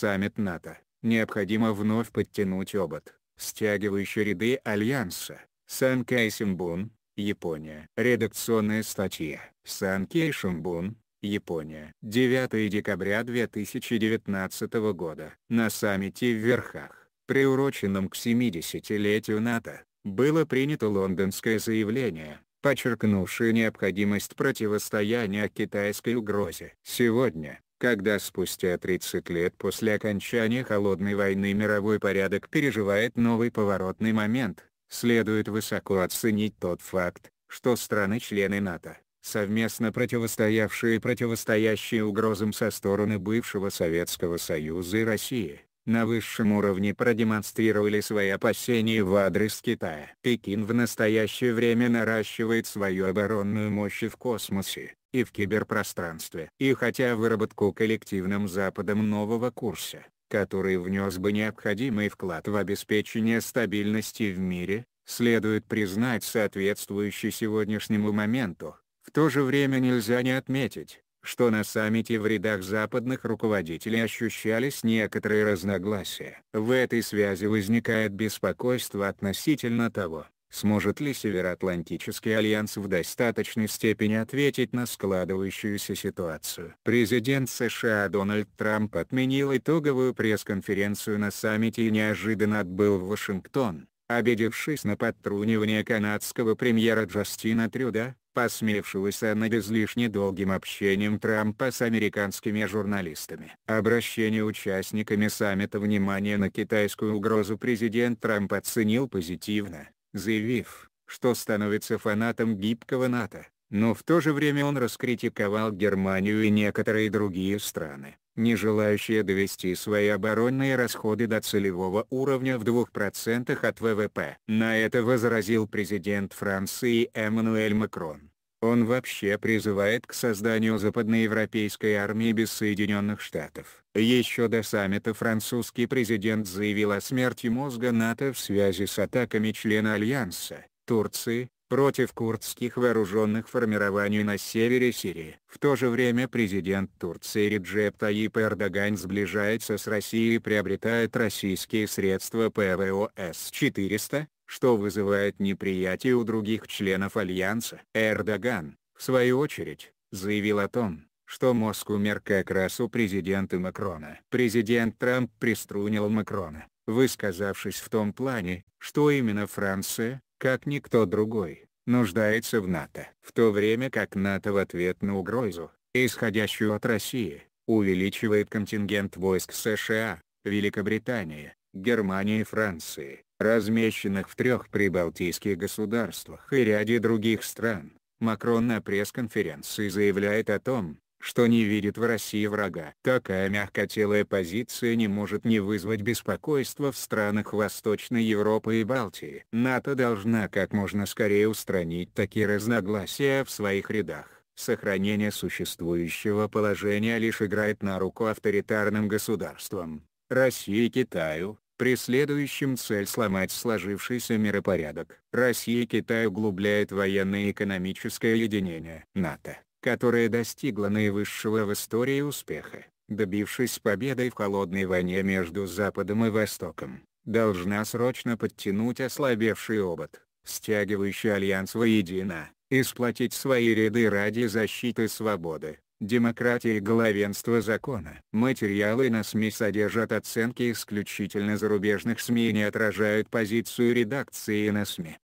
саммит НАТО, необходимо вновь подтянуть обод, стягивающий ряды Альянса. Сан Кайсимбун, Япония. Редакционная статья. Сан Кейшимбун, Япония. 9 декабря 2019 года. На саммите в Верхах, приуроченном к 70-летию НАТО, было принято лондонское заявление, подчеркнувшее необходимость противостояния китайской угрозе. Сегодня, когда спустя 30 лет после окончания Холодной войны мировой порядок переживает новый поворотный момент, следует высоко оценить тот факт, что страны-члены НАТО, совместно противостоявшие и противостоящие угрозам со стороны бывшего Советского Союза и России, на высшем уровне продемонстрировали свои опасения в адрес Китая. Пекин в настоящее время наращивает свою оборонную мощь в космосе, и в киберпространстве. И хотя выработку коллективным Западом нового курса, который внес бы необходимый вклад в обеспечение стабильности в мире, следует признать соответствующий сегодняшнему моменту. В то же время нельзя не отметить, что на саммите в рядах западных руководителей ощущались некоторые разногласия. В этой связи возникает беспокойство относительно того, Сможет ли Североатлантический альянс в достаточной степени ответить на складывающуюся ситуацию? Президент США Дональд Трамп отменил итоговую пресс-конференцию на саммите и неожиданно отбыл в Вашингтон, обидевшись на подтрунивание канадского премьера Джастина Трюда, посмевшегося над излишне долгим общением Трампа с американскими журналистами. Обращение участниками саммита внимания на китайскую угрозу президент Трамп оценил позитивно, заявив, что становится фанатом гибкого НАТО, но в то же время он раскритиковал Германию и некоторые другие страны, не желающие довести свои оборонные расходы до целевого уровня в 2% от ВВП. На это возразил президент Франции Эммануэль Макрон. Он вообще призывает к созданию западноевропейской армии без Соединенных Штатов. Еще до саммита французский президент заявил о смерти мозга НАТО в связи с атаками члена Альянса, Турции, против курдских вооруженных формирований на севере Сирии. В то же время президент Турции Реджеп Таип Эрдоган сближается с Россией и приобретает российские средства ПВО С 400 что вызывает неприятие у других членов Альянса. Эрдоган, в свою очередь, заявил о том, что мозг умер как раз у президента Макрона. Президент Трамп приструнил Макрона, высказавшись в том плане, что именно Франция, как никто другой, нуждается в НАТО. В то время как НАТО в ответ на угрозу, исходящую от России, увеличивает контингент войск США, Великобритании, Германии и Франции, размещенных в трех прибалтийских государствах и ряде других стран. Макрон на пресс-конференции заявляет о том, что не видит в России врага. Такая мягкотелая позиция не может не вызвать беспокойства в странах Восточной Европы и Балтии. НАТО должна как можно скорее устранить такие разногласия в своих рядах. Сохранение существующего положения лишь играет на руку авторитарным государствам, России и Китаю, преследующим цель сломать сложившийся миропорядок. Россия и Китай углубляют военное и экономическое единение. НАТО, которое достигло наивысшего в истории успеха, добившись победы в холодной войне между Западом и Востоком, должна срочно подтянуть ослабевший обод, стягивающий альянс воедино, и сплотить свои ряды ради защиты свободы. Демократия и главенство закона. Материалы на СМИ содержат оценки исключительно зарубежных СМИ и не отражают позицию редакции на СМИ.